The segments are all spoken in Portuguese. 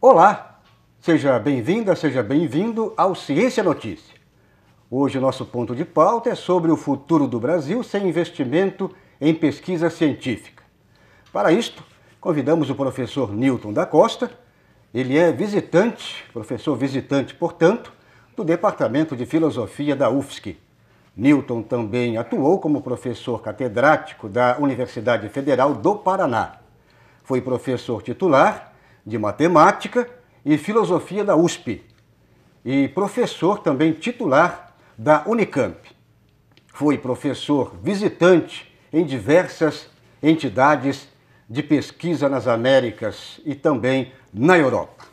Olá, seja bem-vinda, seja bem-vindo ao Ciência Notícia. Hoje o nosso ponto de pauta é sobre o futuro do Brasil sem investimento em pesquisa científica. Para isto, convidamos o professor Newton da Costa. Ele é visitante, professor visitante, portanto, do Departamento de Filosofia da UFSC. Newton também atuou como professor catedrático da Universidade Federal do Paraná. Foi professor titular de Matemática e Filosofia da USP e professor também titular da Unicamp. Foi professor visitante em diversas entidades de pesquisa nas Américas e também na Europa.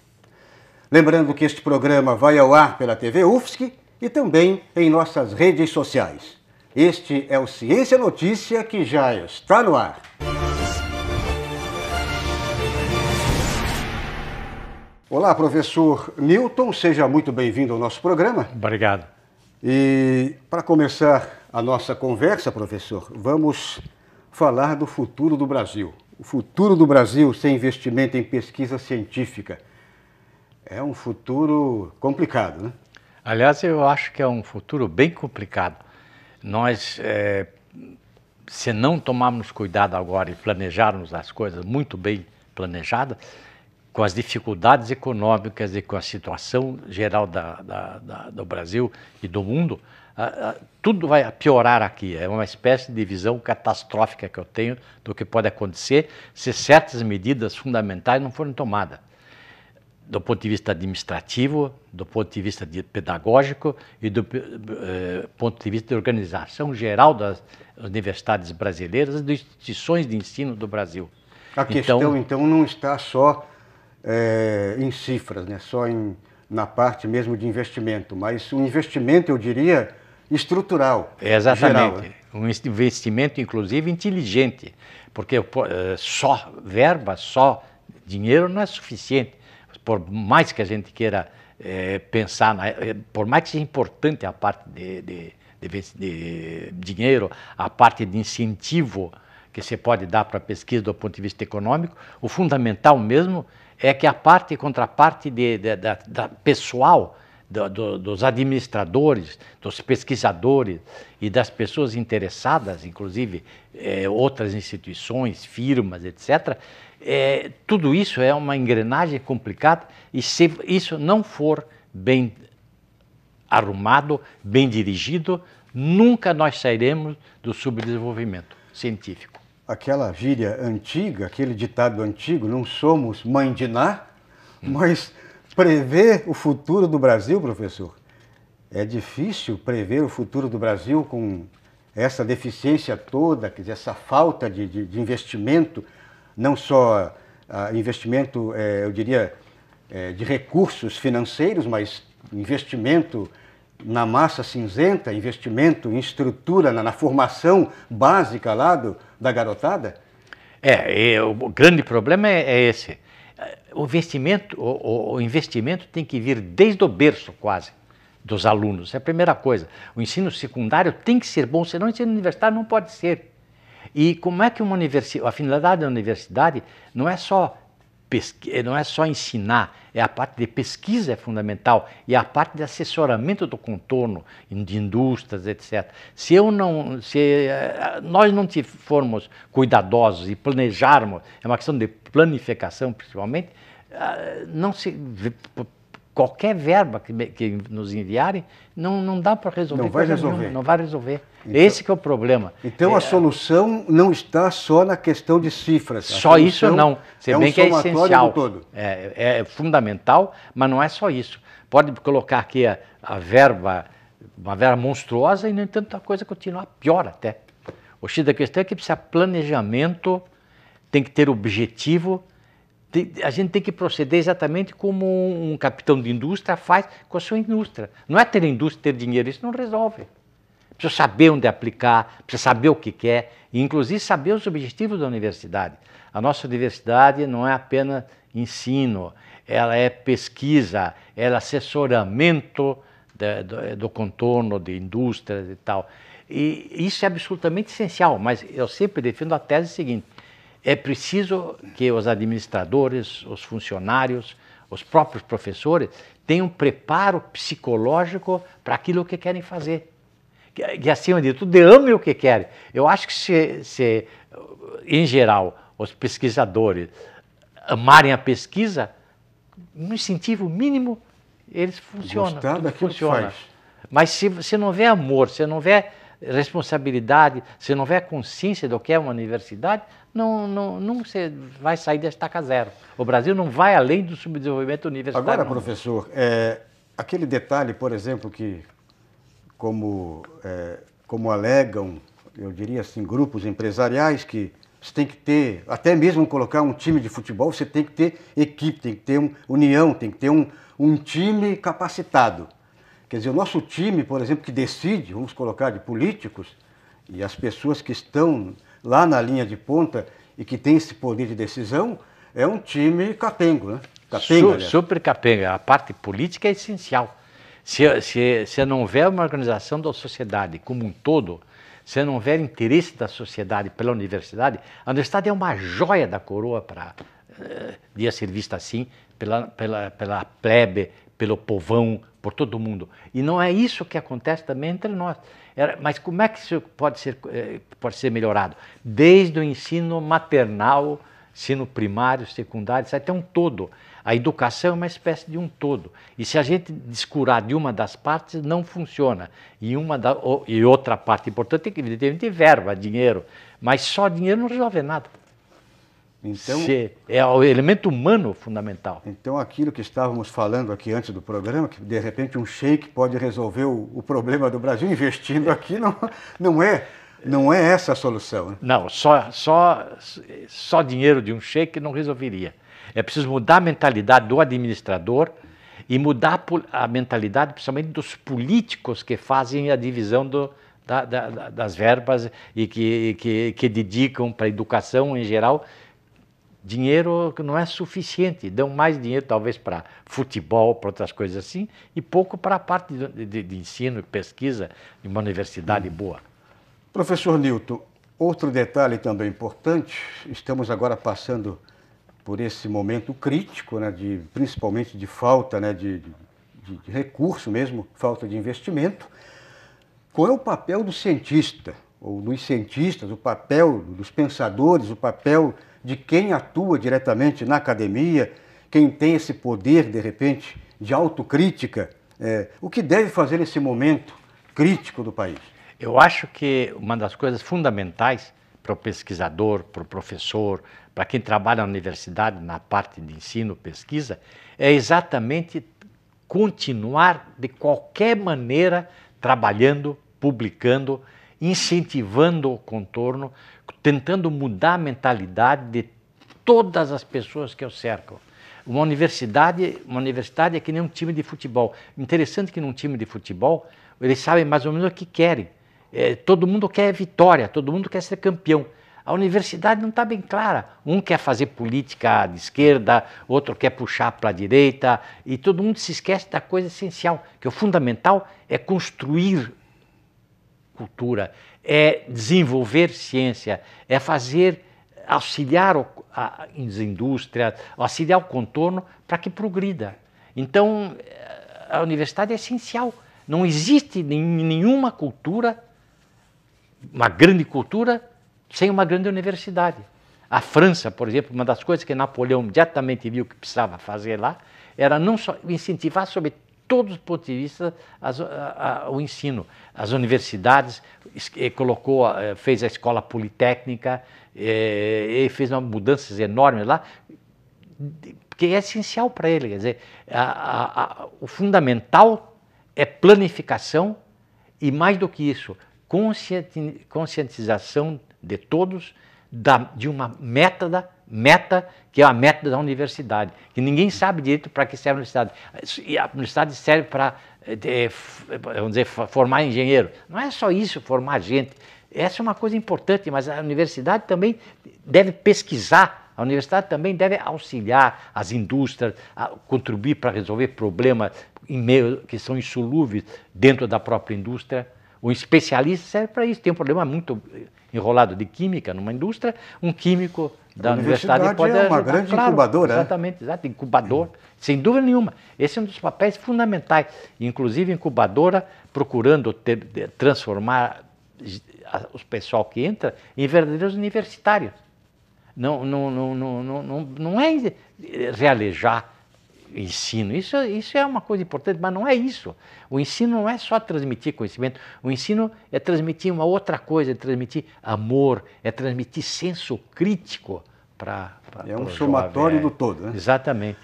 Lembrando que este programa vai ao ar pela TV UFSC e também em nossas redes sociais. Este é o Ciência Notícia que já está no ar. Olá, professor Newton, seja muito bem-vindo ao nosso programa. Obrigado. E para começar a nossa conversa, professor, vamos falar do futuro do Brasil. O futuro do Brasil sem investimento em pesquisa científica é um futuro complicado, né? Aliás, eu acho que é um futuro bem complicado. Nós, é, se não tomarmos cuidado agora e planejarmos as coisas muito bem planejadas, com as dificuldades econômicas e com a situação geral da, da, da, do Brasil e do mundo, tudo vai piorar aqui. É uma espécie de visão catastrófica que eu tenho do que pode acontecer se certas medidas fundamentais não forem tomadas. Do ponto de vista administrativo, do ponto de vista de pedagógico e do eh, ponto de vista de organização geral das universidades brasileiras e das instituições de ensino do Brasil. A questão, então, então não está só é, em cifras, né? só em, na parte mesmo de investimento, mas um investimento, eu diria, estrutural. É, exatamente. Geral, né? Um investimento, inclusive, inteligente, porque uh, só verba, só dinheiro não é suficiente. Por mais que a gente queira é, pensar, na, por mais que seja importante a parte de, de, de, de dinheiro, a parte de incentivo que se pode dar para a pesquisa do ponto de vista econômico, o fundamental mesmo é que a parte contraparte de, de, de, da pessoal do, do, dos administradores, dos pesquisadores e das pessoas interessadas, inclusive é, outras instituições, firmas, etc., é, tudo isso é uma engrenagem complicada e se isso não for bem arrumado, bem dirigido, nunca nós sairemos do subdesenvolvimento científico aquela gíria antiga, aquele ditado antigo, não somos mãe de Ná, hum. mas prever o futuro do Brasil, professor, é difícil prever o futuro do Brasil com essa deficiência toda, quer dizer, essa falta de, de, de investimento, não só uh, investimento, eh, eu diria, eh, de recursos financeiros, mas investimento na massa cinzenta, investimento em estrutura, na, na formação básica lá do, da garotada? É, é, o grande problema é, é esse. O investimento, o, o, investimento tem que vir desde o berço, quase, dos alunos. É a primeira coisa. O ensino secundário tem que ser bom, senão o ensino universitário não pode ser. E como é que uma universidade, a finalidade da universidade não é só eh, não é só ensinar, é a parte de pesquisa é fundamental e a parte de assessoramento do contorno de indústrias, etc. Se eu não, se eh, nós não formos cuidadosos e planejarmos, é uma questão de planificação principalmente, ah, não se qualquer verba que, que nos enviarem, não, não dá para resolver. Não vai resolver. Nenhuma, não vai resolver. Então, Esse que é o problema. Então é, a solução não está só na questão de cifras. Só isso não. Se é bem um que é essencial. É, é, fundamental, mas não é só isso. Pode colocar aqui a, a verba, uma verba monstruosa e, no entanto, a coisa continua pior até. O X da questão é que precisa planejamento, tem que ter objetivo, a gente tem que proceder exatamente como um capitão de indústria faz com a sua indústria. Não é ter indústria, ter dinheiro, isso não resolve. Precisa saber onde aplicar, precisa saber o que quer, e inclusive saber os objetivos da universidade. A nossa universidade não é apenas ensino, ela é pesquisa, ela é assessoramento de, do, do contorno de indústrias e tal. E isso é absolutamente essencial, mas eu sempre defendo a tese seguinte: é preciso que os administradores, os funcionários, os próprios professores tenham preparo psicológico para aquilo que querem fazer. Que, acima de tudo, ame o que querem. Eu acho que se, se, em geral, os pesquisadores amarem a pesquisa, no incentivo mínimo, eles funcionam. Gostar daquilo funciona. que faz. Mas se, se não houver amor, se não houver responsabilidade, se não houver consciência do que é uma universidade, não, não, não se vai sair desta casa zero. O Brasil não vai além do subdesenvolvimento universitário. Agora, professor, é, aquele detalhe, por exemplo, que como, é, como alegam, eu diria assim, grupos empresariais que você tem que ter, até mesmo colocar um time de futebol, você tem que ter equipe, tem que ter um, união, tem que ter um, um time capacitado. Quer dizer, o nosso time, por exemplo, que decide, vamos colocar de políticos, e as pessoas que estão lá na linha de ponta e que têm esse poder de decisão, é um time capengo, né? Capenga, Su super capenga. A parte política é essencial. Se, se, se não houver uma organização da sociedade como um todo, se não houver interesse da sociedade pela universidade, a universidade é uma joia da coroa para uh, eh, dia ser vista assim pela, pela, pela plebe, pelo povão, por todo mundo. E não é isso que acontece também entre nós. Era, mas como é que isso pode ser, eh, pode ser melhorado? Desde o ensino maternal, ensino primário, secundário, isso até um todo. A educação é uma espécie de um todo. E se a gente descurar de uma das partes, não funciona. E, uma da, e outra parte importante é que, evidentemente, verba, dinheiro. Mas só dinheiro não resolve nada. Então, é o elemento humano fundamental. Então, aquilo que estávamos falando aqui antes do programa, que de repente um shake pode resolver o, o problema do Brasil investindo aqui, não, não é não é essa a solução. Né? Não, só, só, só dinheiro de um shake não resolveria. É preciso mudar a mentalidade do administrador e mudar a mentalidade, principalmente dos políticos que fazem a divisão do, da, da, das verbas e que, que, que dedicam para a educação em geral dinheiro não é suficiente, dão mais dinheiro talvez para futebol, para outras coisas assim, e pouco para a parte de, de, de ensino, pesquisa, de uma universidade boa. Professor Nilton, outro detalhe também importante, estamos agora passando por esse momento crítico, né, de, principalmente de falta né, de, de, de recurso mesmo, falta de investimento. Qual é o papel do cientista ou dos cientistas, o papel dos pensadores, o papel de quem atua diretamente na academia, quem tem esse poder, de repente, de autocrítica, é, o que deve fazer nesse momento crítico do país? Eu acho que uma das coisas fundamentais para o pesquisador, para o professor, para quem trabalha na universidade, na parte de ensino, pesquisa, é exatamente continuar de qualquer maneira trabalhando, publicando, incentivando o contorno, tentando mudar a mentalidade de todas as pessoas que o cercam. Uma universidade, uma universidade é que nem um time de futebol. Interessante que num time de futebol eles sabem mais ou menos o que querem. É, todo mundo quer vitória, todo mundo quer ser campeão. A universidade não está bem clara. Um quer fazer política de esquerda, outro quer puxar para a direita, e todo mundo se esquece da coisa essencial, que o fundamental é construir cultura, é desenvolver ciência, é fazer auxiliar as indústrias, auxiliar o contorno para que progrida. Então, a universidade é essencial. Não existe nenhuma cultura, uma grande cultura, sem uma grande universidade. A França, por exemplo, uma das coisas que Napoleão imediatamente viu que precisava fazer lá era não só incentivar sobre todos os pontos de vista as, a, a, o ensino. As universidades eh, colocou, eh, fez a escola politécnica eh, fez uma mudanças enormes lá, porque é essencial para ele. Quer dizer, a, o fundamental é planificação e mais do que isso, conscientização de todos da, de uma métoda meta, que é a meta da universidade, que ninguém sabe direito para que serve a universidade. E a universidade serve para, eh, eh, vamos dizer, formar engenheiro. Não é só isso, formar gente. Essa é uma coisa importante, mas a universidade também deve pesquisar a universidade também deve auxiliar as indústrias, a contribuir para resolver problemas que são insolúveis dentro da própria indústria. O especialista serve para isso. Tem um problema muito eh, enrolado de química numa indústria, um químico da universidade, universidade é pode. É uma ajudar. grande claro, incubadora. Né? Exatamente, exato, incubador, sem dúvida nenhuma. Esse é um dos papéis fundamentais. Inclusive, incubadora procurando ter, transformar o pessoal que entra em verdadeiros universitários. Não, não, não, não, não, não é eh, realejar ensino. Isso, isso é uma coisa importante, mas não é isso. O ensino não é só transmitir conhecimento. O ensino é transmitir uma outra coisa, é transmitir amor, é transmitir senso crítico para É um somatório do todo, né? Exatamente.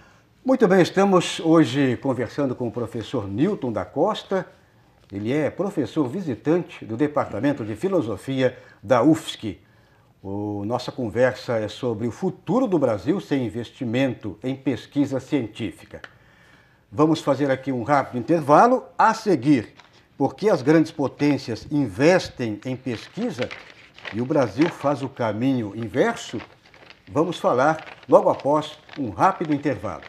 Muito bem, estamos hoje conversando com o professor Newton da Costa. Ele é professor visitante do Departamento de Filosofia da UFSC. O, nossa conversa é sobre o futuro do Brasil sem investimento em pesquisa científica. Vamos fazer aqui um rápido intervalo. A seguir, porque as grandes potências investem em pesquisa e o Brasil faz o caminho inverso? Vamos falar logo após um rápido intervalo.